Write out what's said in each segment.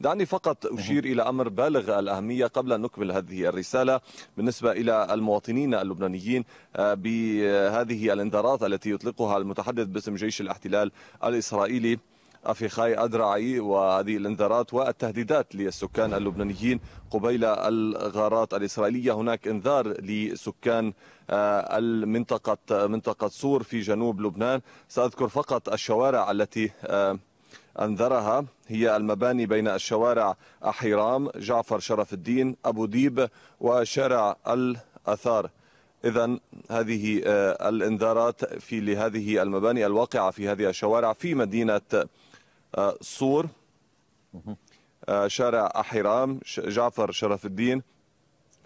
دعني فقط أشير إلى أمر بالغ الأهمية قبل أن نكمل هذه الرسالة بالنسبة إلى المواطنين اللبنانيين آه، بهذه الانذارات التي يطلقها المتحدث باسم جيش الاحتلال الإسرائيلي أفيخاي أدرعي وهذه الانذارات والتهديدات للسكان اللبنانيين قبيل الغارات الإسرائيلية هناك انذار لسكان آه، المنطقة منطقة سور في جنوب لبنان سأذكر فقط الشوارع التي آه، أنذرها هي المباني بين الشوارع أحيرام جعفر شرف الدين أبو ديب وشارع الأثار إذا هذه آه، الإنذارات في لهذه المباني الواقعة في هذه الشوارع في مدينة آه، صور آه، شارع أحيرام جعفر شرف الدين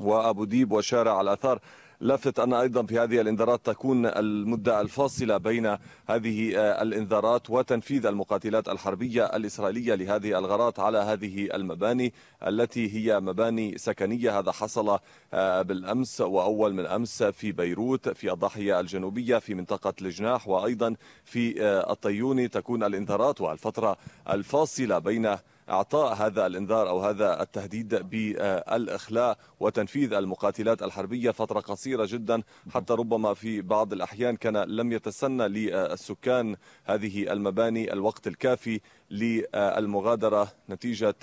وأبو ديب وشارع الأثار لافت أن أيضا في هذه الإنذارات تكون المدة الفاصلة بين هذه آه، الإنذارات وتنفيذ المقاتلات الحربية الإسرائيلية لهذه الغارات على هذه المباني التي هي مباني سكنية هذا حصل آه، بالأمس وأول من أمس في بيروت في الضاحية الجنوبية في منطقة الجناح وأيضا في آه، الطيوني تكون الإنذارات والفترة الفاصلة بين اعطاء هذا الانذار او هذا التهديد بالاخلاء وتنفيذ المقاتلات الحربيه فتره قصيره جدا حتى ربما في بعض الاحيان كان لم يتسنى للسكان هذه المباني الوقت الكافي للمغادره نتيجه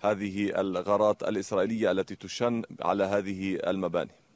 هذه الغارات الاسرائيليه التي تشن على هذه المباني